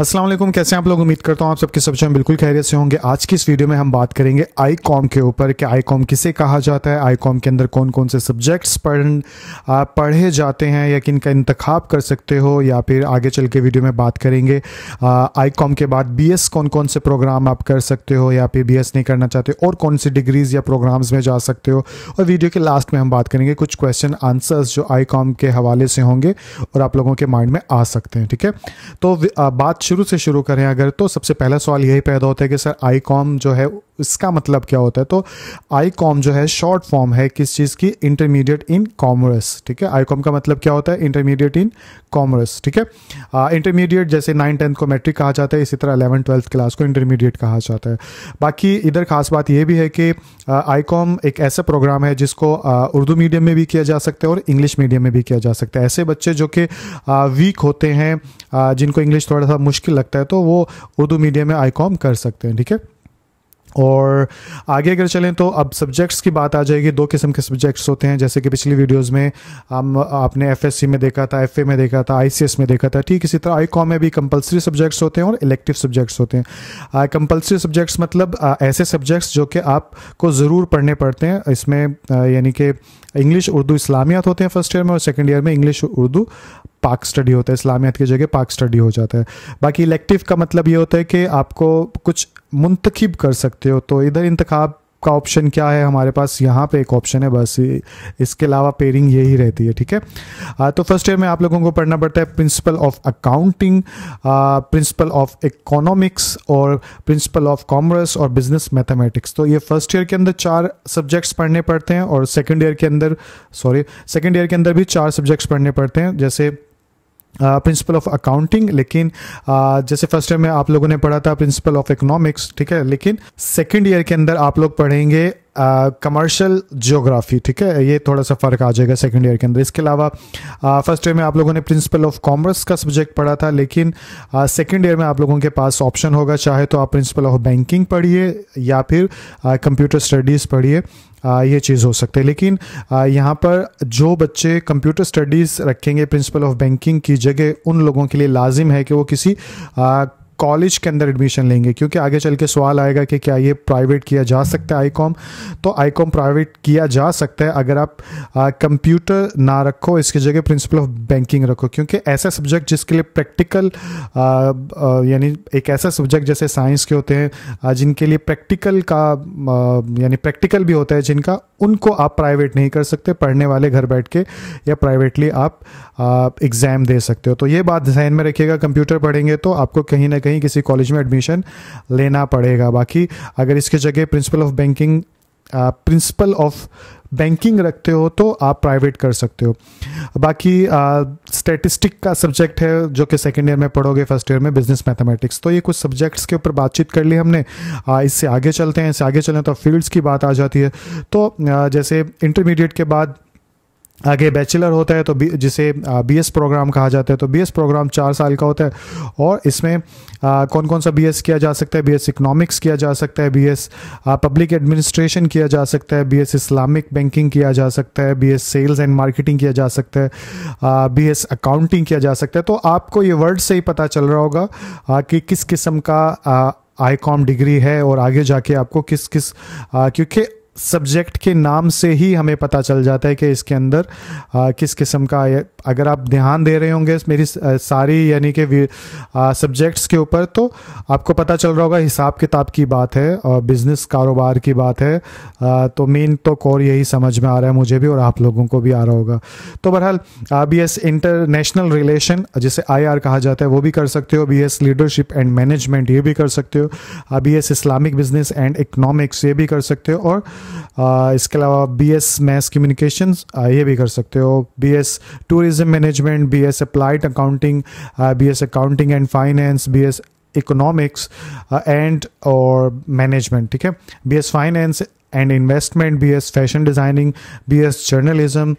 असलम कैसे हैं आप लोग उम्मीद करता हूँ आप सबके सब जो बिल्कुल खैरियत से होंगे आज की इस वीडियो में हम बात करेंगे आई कॉम के ऊपर कि आई कॉम किसे कहा जाता है आई कॉम के अंदर कौन कौन से सब्जेक्ट्स पढ़ पढ़े जाते हैं या किन का इंतखब कर सकते हो या फिर आगे चल के वीडियो में बात करेंगे आई कॉम के बाद बी एस कौन कौन से प्रोग्राम आप कर सकते हो या फिर बी एस नहीं करना चाहते और कौन सी डिग्रीज या प्रोग्राम्स में जा सकते हो और वीडियो के लास्ट में हम बात करेंगे कुछ क्वेश्चन आंसर्स जो आई कॉम के हवाले से होंगे और आप लोगों के माइंड में आ सकते हैं ठीक है तो बात शुरू से शुरू करें अगर तो सबसे पहला सवाल यही पैदा होता है कि सर आई जो है इसका मतलब क्या होता है तो आई कॉम जो है शॉर्ट फॉर्म है किस चीज़ की इंटरमीडिएट इन कॉमर्स ठीक है आई कॉम का मतलब क्या होता है इंटरमीडिएट इन कॉमर्स ठीक है इंटरमीडिएट जैसे नाइन टेंथ को मैट्रिक कहा जाता है इसी तरह अलेवन ट्वेल्थ क्लास को इंटरमीडिएट कहा जाता है बाकी इधर खास बात यह भी है कि आई कॉम एक ऐसा प्रोग्राम है जिसको उर्दू मीडियम में भी किया जा सकता है और इंग्लिश मीडियम में भी किया जा सकता है ऐसे बच्चे जो कि वीक होते हैं जिनको इंग्लिश थोड़ा सा मुश्किल लगता है तो वो उर्दू मीडियम में आई कॉम कर सकते हैं ठीक है और आगे अगर चलें तो अब सब्जेक्ट्स की बात आ जाएगी दो किस्म के सब्जेक्ट्स होते हैं जैसे कि पिछली वीडियोस में हम आपने एफएससी में देखा था एफए में देखा था आईसीएस में देखा था ठीक इसी तरह कॉम में भी कंपलसरी सब्जेक्ट्स होते हैं और इलेक्टिव सब्जेक्ट्स होते हैं कंपलसरी सब्जेक्ट्स मतलब आ, ऐसे सब्जेक्ट्स जो कि आपको ज़रूर पढ़ने पड़ते हैं इसमें यानी कि इंग्लिश उर्दू इस्लामियात होते हैं फर्स्ट ईयर में और सेकेंड ईयर में इंग्लिश उर्दू पाक स्टडी होता है इस्लामियत की जगह पाक स्टडी हो जाता है बाकी इलेक्टिव का मतलब ये होता है कि आपको कुछ मुंतखब कर सकते हो तो इधर इंतखब का ऑप्शन क्या है हमारे पास यहाँ पे एक ऑप्शन है बस इसके अलावा पेयरिंग यही रहती है ठीक है तो फर्स्ट ईयर में आप लोगों को पढ़ना पड़ता है principle of accounting principle of economics और प्रिंसिपल ऑफ कॉमर्स और बिजनेस मैथमेटिक्स तो ये फर्स्ट ईयर के अंदर चार सब्जेक्ट्स पढ़ने पड़ते हैं और सेकेंड ईयर के अंदर सॉरी सेकेंड ईयर के अंदर भी चार सब्जेक्ट्स पढ़ने पड़ते हैं जैसे प्रिंसिपल ऑफ अकाउंटिंग लेकिन uh, जैसे फर्स्ट ईयर में आप लोगों ने पढ़ा था प्रिंसिपल ऑफ इकोनॉमिक्स ठीक है लेकिन सेकेंड ईयर के अंदर आप लोग पढ़ेंगे कमर्शियल जियोग्राफी ठीक है ये थोड़ा सा फ़र्क आ जाएगा सेकेंड ईयर के अंदर इसके अलावा फर्स्ट ईयर में आप लोगों ने प्रिंसिपल ऑफ कॉमर्स का सब्जेक्ट पढ़ा था लेकिन सेकेंड ईयर में आप लोगों के पास ऑप्शन होगा चाहे तो आप प्रिंसिपल ऑफ बैंकिंग पढ़िए या फिर कंप्यूटर स्टडीज़ पढ़िए ये चीज़ हो सकती है लेकिन यहाँ पर जो बच्चे कंप्यूटर स्टडीज़ रखेंगे प्रिंसिपल ऑफ बैंकिंग की जगह उन लोगों के लिए लाजिम है कि वो किसी कॉलेज के अंदर एडमिशन लेंगे क्योंकि आगे चल के सवाल आएगा कि क्या ये प्राइवेट किया जा सकता है आई कॉम तो आई कॉम प्राइवेट किया जा सकता है अगर आप कंप्यूटर ना रखो इसकी जगह प्रिंसिपल ऑफ बैंकिंग रखो क्योंकि ऐसा सब्जेक्ट जिसके लिए प्रैक्टिकल यानी एक ऐसा सब्जेक्ट जैसे साइंस के होते हैं जिनके लिए प्रैक्टिकल का यानी प्रैक्टिकल भी होता है जिनका उनको आप प्राइवेट नहीं कर सकते पढ़ने वाले घर बैठ के या प्राइवेटली आप एग्ज़ाम दे सकते हो तो ये बात डिजाइन में रखिएगा कंप्यूटर पढ़ेंगे तो आपको कहीं ना कहीं किसी कॉलेज में एडमिशन लेना पड़ेगा बाकी अगर इसके जगह principle of banking principle of banking रखते हो तो आप प्राइवेट कर सकते हो बाकी स्टेटिस्टिक का सब्जेक्ट है जो कि सेकेंड ईयर में पढ़ोगे फर्स्ट ईयर में बिजनेस मैथमेटिक्स तो ये कुछ सब्जेक्ट्स के ऊपर बातचीत कर ली हमने आ, इससे आगे चलते हैं इससे आगे चलें तो फील्ड्स की बात आ जाती है तो आ, जैसे इंटरमीडिएट के बाद आगे बैचलर होता है तो बी जिसे एस प्रोग्राम कहा जाता है तो बी एस प्रोग्राम चार साल का होता है और इसमें आ, कौन कौन सा बी एस किया जा सकता है बी एस इकनॉमिक्स किया जा सकता है बी एस पब्लिक एडमिनिस्ट्रेशन किया जा सकता है बी एस इस्लामिक बैंकिंग किया जा सकता है B S sales and marketing किया जा सकता है बी एस अकाउंटिंग किया जा सकता है तो आपको ये वर्ड से ही पता चल रहा होगा आ, कि किस किस्म का आईकॉम डिग्री है और आगे जाके आपको किस किस क्योंकि सब्जेक्ट के नाम से ही हमें पता चल जाता है कि इसके अंदर आ, किस किस्म का अगर आप ध्यान दे रहे होंगे मेरी सारी यानी कि सब्जेक्ट्स के ऊपर तो आपको पता चल रहा होगा हिसाब किताब की बात है और बिज़नेस कारोबार की बात है आ, तो मेन तो कोर यही समझ में आ रहा है मुझे भी और आप लोगों को भी आ रहा होगा तो बहरहाल बी एस इंटरनेशनल रिलेशन जिसे आई कहा जाता है वो भी कर सकते हो B S leadership and management ये भी कर सकते हो B S Islamic business and economics ये भी कर सकते हो और इसके अलावा बी एस मैस कम्युनिकेशन ये भी कर सकते हो B S tourism management B S applied accounting B S accounting and finance B S economics and और मैनेजमेंट ठीक है B S finance and investment B S fashion designing B S journalism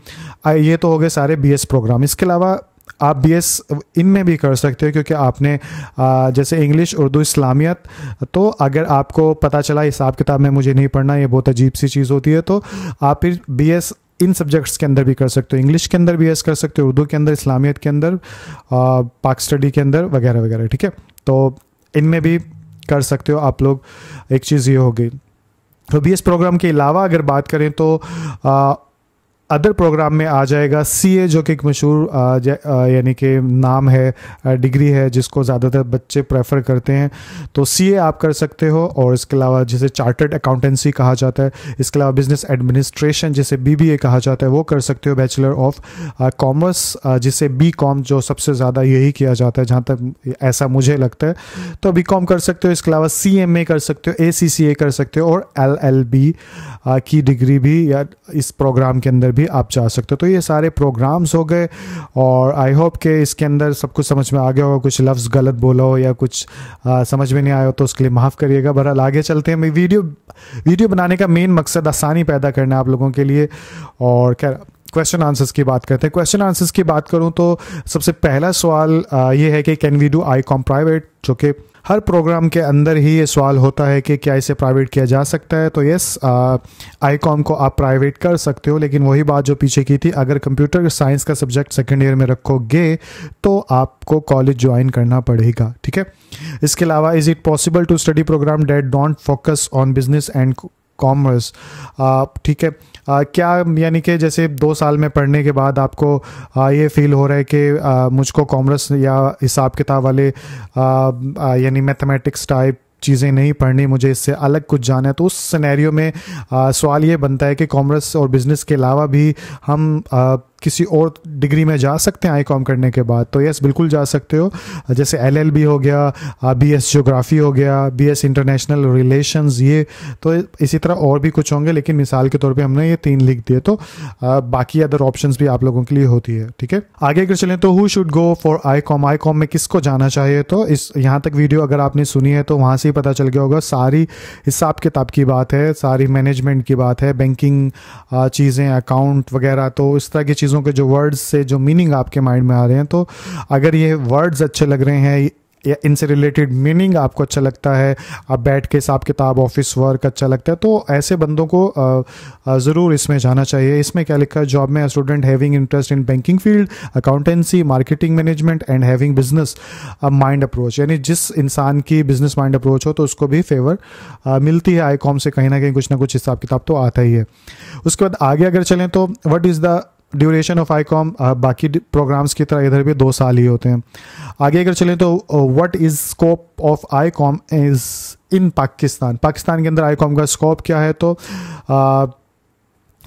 ये तो हो गए सारे बी एस प्रोग्राम इसके अलावा आप बी एस इनमें भी कर सकते हो क्योंकि आपने जैसे इंग्लिश उर्दू इस्लामियत तो अगर आपको पता चला हिसाब किताब में मुझे नहीं पढ़ना ये बहुत अजीब सी चीज़ होती है तो आप फिर बी एस इन सब्जेक्ट्स के अंदर भी कर सकते हो इंग्लिश के अंदर बी एस कर सकते हो उर्दू के अंदर इस्लामियत के अंदर पाक स्टडी के अंदर वगैरह वगैरह ठीक है तो इनमें भी कर सकते हो आप लोग एक चीज़ ये हो गई तो बी एस प्रोग्राम के अलावा अगर बात करें तो अदर प्रोग्राम में आ जाएगा सी ए जो कि एक मशहूर यानी कि नाम है डिग्री है जिसको ज़्यादातर बच्चे प्रेफर करते हैं तो सी ए आप कर सकते हो और इसके अलावा जिसे चार्टर्ड अकाउंटेंसी कहा जाता है इसके अलावा बिजनेस एडमिनिस्ट्रेशन जिसे बी बी ए कहा जाता है वो कर सकते हो बैचलर ऑफ कॉमर्स जिसे बी कॉम जो सबसे ज़्यादा यही किया जाता है जहाँ तक ऐसा मुझे लगता है तो बी कॉम कर सकते हो इसके अलावा सी एम ए कर सकते हो ए सी सी ए कर सकते हो और एल एल बी की डिग्री भी या इस प्रोग्राम के अंदर भी आप जा सकते हो तो ये सारे प्रोग्राम्स हो गए और आई होप के इसके अंदर सब कुछ समझ में आ गया होगा कुछ लफ्ज़ गलत बोला हो या कुछ आ, समझ में नहीं आया हो तो उसके लिए माफ़ करिएगा बहरहाल आगे चलते हैं वीडियो वीडियो बनाने का मेन मकसद आसानी पैदा करना आप लोगों के लिए और क्या क्वेश्चन आंसर्स की बात करते हैं क्वेश्चन आंसर्स की बात करूं तो सबसे पहला सवाल ये है कि can we do I com private जो कि हर प्रोग्राम के अंदर ही ये सवाल होता है कि क्या इसे प्राइवेट किया जा सकता है तो यस आई कॉम को आप प्राइवेट कर सकते हो लेकिन वही बात जो पीछे की थी अगर कंप्यूटर साइंस का सब्जेक्ट सेकेंड ईयर में रखोगे तो आपको कॉलेज ज्वाइन करना पड़ेगा ठीक है इसके अलावा is it possible to study programme that don't focus on business and commerce ठीक है आ, क्या यानी कि जैसे दो साल में पढ़ने के बाद आपको आ, ये फील हो रहा है कि मुझको कॉमर्स या हिसाब किताब वाले यानी मैथमेटिक्स टाइप चीज़ें नहीं पढ़नी मुझे इससे अलग कुछ जाना है तो उस सिनेरियो में सवाल ये बनता है कि कॉमर्स और बिज़नेस के अलावा भी हम किसी और डिग्री में जा सकते हैं आई कॉम करने के बाद तो यस बिल्कुल जा सकते हो जैसे एल एल बी हो गया बी एस जोग्राफ़ी हो गया बी एस इंटरनेशनल रिलेशन ये तो इसी तरह और भी कुछ होंगे लेकिन मिसाल के तौर पर हमने ये तीन लिख दिए तो बाकी अदर ऑप्शन भी आप लोगों के लिए होती है ठीक है आगे अगर चलें तो who should go for I com I com में किसको जाना चाहिए तो इस यहाँ तक वीडियो अगर आपने सुनी है तो वहाँ से ही पता चल गया होगा सारी हिसाब किताब की बात है सारी मैनेजमेंट की बात है बैंकिंग चीज़ें अकाउंट वगैरह तो इस तरह की चीज़ों चीज़ों के जो वर्ड्स से जो मीनिंग आपके माइंड में आ रहे हैं तो अगर ये वर्ड्स अच्छे लग रहे हैं या इनसे रिलेटेड मीनिंग आपको अच्छा लगता है आप बैठ के हिसाब किताब ऑफिस वर्क अच्छा लगता है तो ऐसे बंदों को ज़रूर इसमें जाना चाहिए इसमें क्या लिखा है जॉब में student having interest in banking field accountancy marketing management and having business mind approach यानी जिस इंसान की बिजनेस माइंड अप्रोच हो तो उसको भी फेवर आ, मिलती है आई से कहीं ना कहीं कुछ ना कुछ हिसाब किताब तो आता ही है उसके बाद आगे अगर चलें तो what is the duration of I com बाकी प्रोग्राम्स की तरह इधर भी दो साल ही होते हैं आगे अगर चलें तो what is scope of I com is in Pakistan Pakistan के अंदर आई कॉम का स्कोप क्या है तो uh,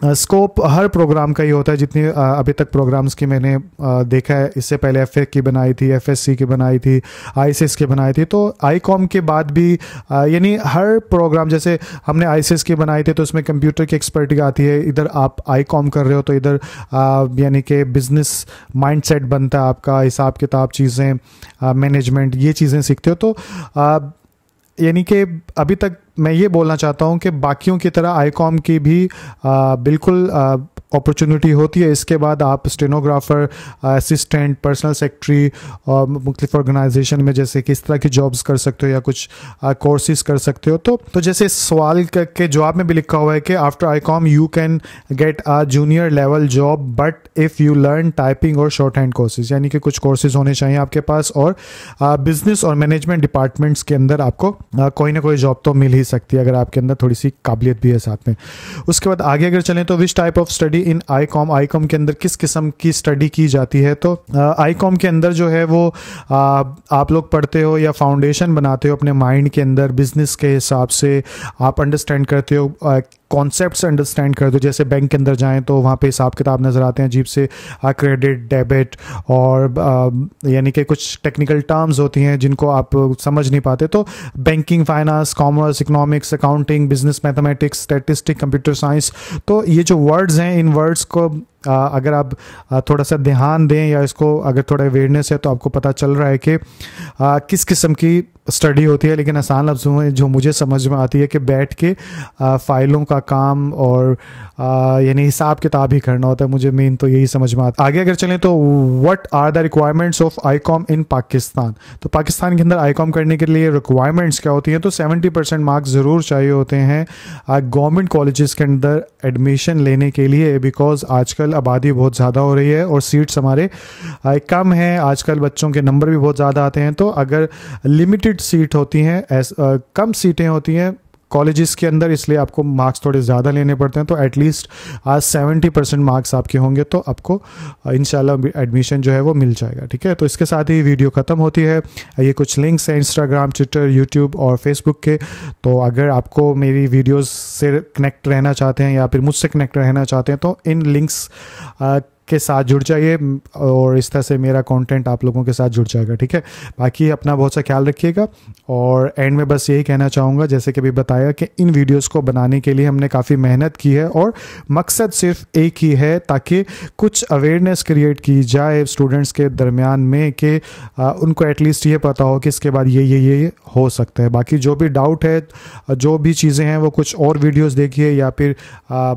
स्कोप हर प्रोग्राम का ही होता है जितनी अभी तक प्रोग्राम्स की मैंने देखा है इससे पहले एफ की बनाई थी एफ की बनाई थी आई सी की बनाई थी तो आई कॉम के बाद भी यानी हर प्रोग्राम जैसे हमने आई सी की बनाई थी तो उसमें कंप्यूटर की एक्सपर्टी आती है इधर आप आई कॉम कर रहे हो तो इधर यानी कि बिजनेस माइंड सेट बनता है आपका हिसाब किताब चीज़ें मैनेजमेंट ये चीज़ें सीखते हो तो यानी कि अभी तक मैं ये बोलना चाहता हूँ कि बाकियों की तरह आईकॉम की भी आ, बिल्कुल अपॉर्चुनिटी होती है इसके बाद आप स्टेनोग्राफर असिस्टेंट पर्सनल सेक्रेटरी और मुख्तफ ऑर्गेनाइजेशन में जैसे किस तरह की जॉब्स कर सकते हो या कुछ कोर्सेज कर सकते हो तो तो जैसे इस सवाल के जवाब में भी लिखा हुआ है कि after I com you can get a junior level job but if you learn typing और शॉर्ट हैंड कोर्सेज यानी कि कुछ कोर्सेज होने चाहिए आपके पास और बिजनेस और मैनेजमेंट डिपार्टमेंट्स के अंदर आपको कोई ना कोई जॉब तो मिल ही ही सकती है अगर आपके अंदर थोड़ी सी काबिलियत भी है साथ में उसके बाद आगे अगर चलें तो which type of study in I com I com के अंदर किस किस्म की स्टडी की जाती है तो आई कॉम के अंदर जो है वो आ, आप लोग पढ़ते हो या फाउंडेशन बनाते हो अपने माइंड के अंदर बिजनेस के हिसाब से आप अंडरस्टैंड करते हो कॉन्सेप्ट अंडरस्टैंड कर दो जैसे बैंक के अंदर जाएँ तो वहाँ पे हिसाब किताब नज़र आते हैं अजीब से क्रेडिट डेबिट और यानी कि कुछ टेक्निकल टर्म्स होती हैं जिनको आप समझ नहीं पाते तो banking finance commerce economics accounting business mathematics statistic computer science तो ये जो वर्ड्स हैं इन वर्ड्स को अगर आप थोड़ा सा ध्यान दें या इसको अगर थोड़ा अवेयरनेस है तो आपको पता चल रहा है कि किस किस्म की स्टडी होती है लेकिन आसान लफ्ज़ों में जो मुझे समझ में आती है कि बैठ के फाइलों का काम और यानी हिसाब किताब ही करना होता है मुझे मेन तो यही समझ में आता आगे अगर चलें तो what are the requirements of I com in Pakistan तो पाकिस्तान के अंदर आई कॉम करने के लिए रिक्वायरमेंट्स क्या होती हैं तो सेवेंटी परसेंट मार्क्स ज़रूर चाहिए होते हैं गवर्नमेंट कॉलेज के अंदर एडमिशन लेने के लिए बिकॉज आजकल आजकल आबादी बहुत ज़्यादा हो रही है और सीट्स हमारे कम हैं आजकल बच्चों के नंबर भी बहुत ज़्यादा आते हैं तो अगर लिमिटेड सीट होती हैं कम सीटें होती हैं कॉलेजेस के अंदर इसलिए आपको मार्क्स थोड़े ज़्यादा लेने पड़ते हैं तो एटलीस्ट आज सेवेंटी परसेंट मार्क्स आपके होंगे तो आपको इन एडमिशन जो है वो मिल जाएगा ठीक है तो इसके साथ ही वीडियो ख़त्म होती है ये कुछ लिंक्स हैं इंस्टाग्राम ट्विटर यूट्यूब और फेसबुक के तो अगर आपको मेरी वीडियोज़ से कनेक्ट रहना चाहते हैं या फिर मुझसे कनेक्ट रहना चाहते हैं तो इन लिंक्स के साथ जुड़ जाइए और इस तरह से मेरा कंटेंट आप लोगों के साथ जुड़ जाएगा ठीक है बाकी अपना बहुत सा ख्याल रखिएगा और एंड में बस यही कहना चाहूँगा जैसे कि अभी बताया कि इन वीडियोस को बनाने के लिए हमने काफ़ी मेहनत की है और मकसद सिर्फ एक ही है ताकि कुछ अवेयरनेस क्रिएट की जाए स्टूडेंट्स के दरमियान में कि उनको एटलीस्ट ये पता हो कि इसके बाद ये ये ये हो सकता है बाकी जो भी डाउट है जो भी चीज़ें हैं वो कुछ और वीडियोज़ देखिए या फिर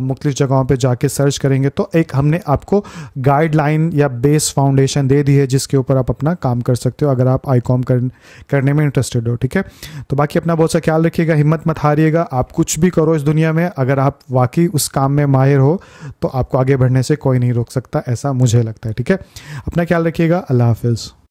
मुख्तलिफ जगहों पर जाके सर्च करेंगे तो एक हमने आपको गाइडलाइन या बेस फाउंडेशन दे दी है जिसके ऊपर आप अपना काम कर सकते हो अगर आप आई कॉम कर, करने में इंटरेस्टेड हो ठीक है तो बाकी अपना बहुत सा ख्याल रखिएगा हिम्मत मत हारिएगा आप कुछ भी करो इस दुनिया में अगर आप वाकई उस काम में माहिर हो तो आपको आगे बढ़ने से कोई नहीं रोक सकता ऐसा मुझे लगता है ठीक है अपना ख्याल रखिएगा अल्लाह हाफिज़